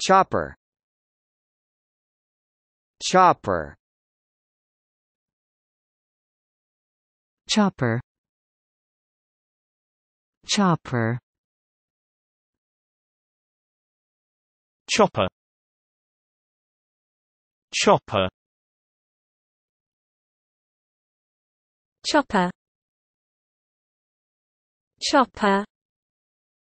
Chopper Chopper Chopper Chopper Chopper Chopper Chopper Chopper